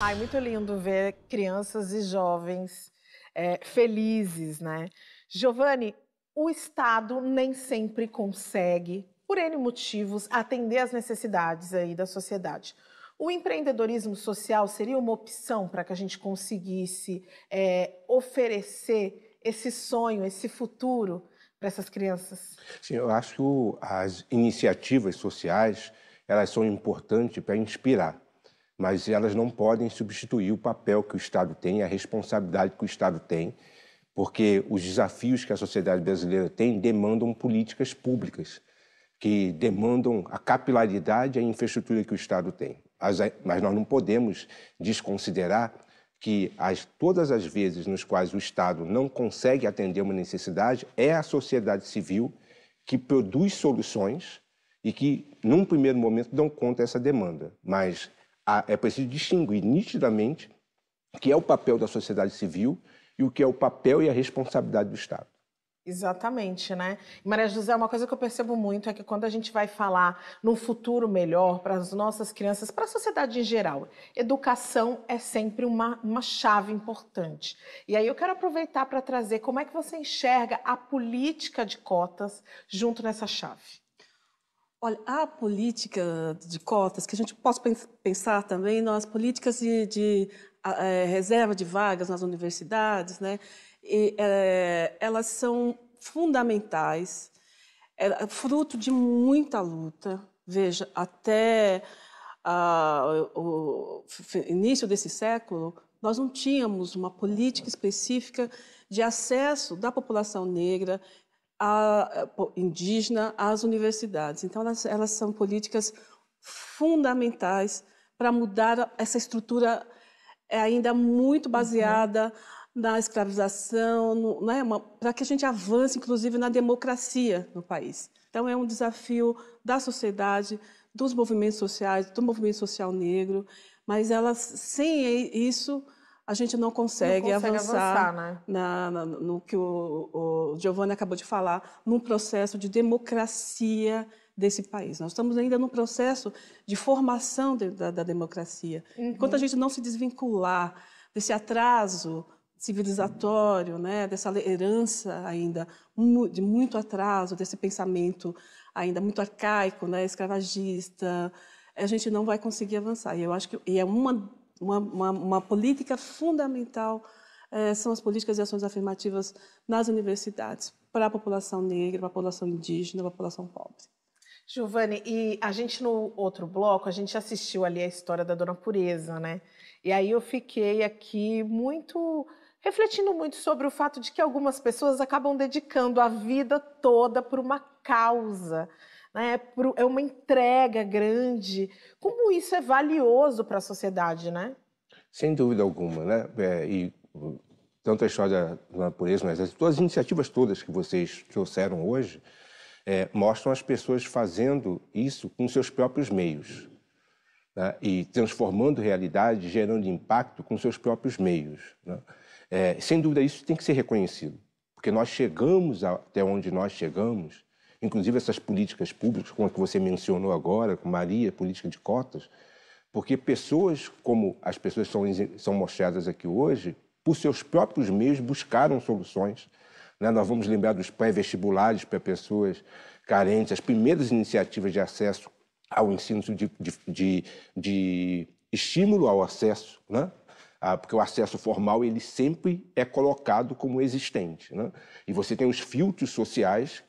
Ai, muito lindo ver crianças e jovens é, felizes, né? Giovanni, o Estado nem sempre consegue, por N motivos, atender às necessidades aí da sociedade. O empreendedorismo social seria uma opção para que a gente conseguisse é, oferecer esse sonho, esse futuro para essas crianças? Sim, eu acho que as iniciativas sociais elas são importantes para inspirar mas elas não podem substituir o papel que o Estado tem, a responsabilidade que o Estado tem, porque os desafios que a sociedade brasileira tem demandam políticas públicas, que demandam a capilaridade e a infraestrutura que o Estado tem. Mas, mas nós não podemos desconsiderar que as, todas as vezes nos quais o Estado não consegue atender uma necessidade, é a sociedade civil que produz soluções e que, num primeiro momento, dão conta dessa demanda. Mas é preciso distinguir nitidamente o que é o papel da sociedade civil e o que é o papel e a responsabilidade do Estado. Exatamente, né? Maria José, uma coisa que eu percebo muito é que quando a gente vai falar num futuro melhor para as nossas crianças, para a sociedade em geral, educação é sempre uma, uma chave importante. E aí eu quero aproveitar para trazer como é que você enxerga a política de cotas junto nessa chave. Olha, a política de cotas, que a gente pode pensar também nas políticas de, de é, reserva de vagas nas universidades, né? E, é, elas são fundamentais, é, fruto de muita luta. Veja, até o, o início desse século, nós não tínhamos uma política específica de acesso da população negra, a, indígena às universidades. Então, elas, elas são políticas fundamentais para mudar essa estrutura é ainda muito baseada uhum. na escravização, né, para que a gente avance, inclusive, na democracia no país. Então, é um desafio da sociedade, dos movimentos sociais, do movimento social negro, mas elas, sem isso, a gente não consegue, não consegue avançar, avançar né? na, na, no que o, o Giovanni acabou de falar, num processo de democracia desse país. Nós estamos ainda num processo de formação de, da, da, democracia. Uhum. Enquanto a gente não se desvincular desse atraso civilizatório, né, dessa herança ainda de muito atraso, desse pensamento ainda muito arcaico, né, escravagista, a gente não vai conseguir avançar. E eu acho que e é uma uma, uma, uma política fundamental é, são as políticas de ações afirmativas nas universidades, para a população negra, para a população indígena, para a população pobre. Giovanni, e a gente no outro bloco, a gente assistiu ali a história da Dona Pureza, né? E aí eu fiquei aqui muito refletindo muito sobre o fato de que algumas pessoas acabam dedicando a vida toda por uma causa né? É uma entrega grande. Como isso é valioso para a sociedade, né? Sem dúvida alguma, né? É, e tanto a história da natureza, mas todas as iniciativas todas que vocês trouxeram hoje é, mostram as pessoas fazendo isso com seus próprios meios né? e transformando realidade, gerando impacto com seus próprios meios. Né? É, sem dúvida, isso tem que ser reconhecido, porque nós chegamos até onde nós chegamos inclusive essas políticas públicas, como a que você mencionou agora, com Maria, política de cotas, porque pessoas como as pessoas são, são mostradas aqui hoje, por seus próprios meios, buscaram soluções. Né? Nós vamos lembrar dos pré-vestibulares para pessoas carentes, as primeiras iniciativas de acesso ao ensino, de, de, de, de estímulo ao acesso, né? Ah, porque o acesso formal ele sempre é colocado como existente. Né? E você tem os filtros sociais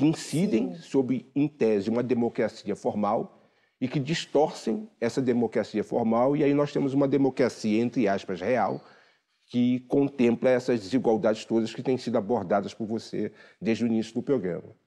que incidem Sim. sobre, em tese, uma democracia formal e que distorcem essa democracia formal, e aí nós temos uma democracia, entre aspas, real, que contempla essas desigualdades todas que têm sido abordadas por você desde o início do programa.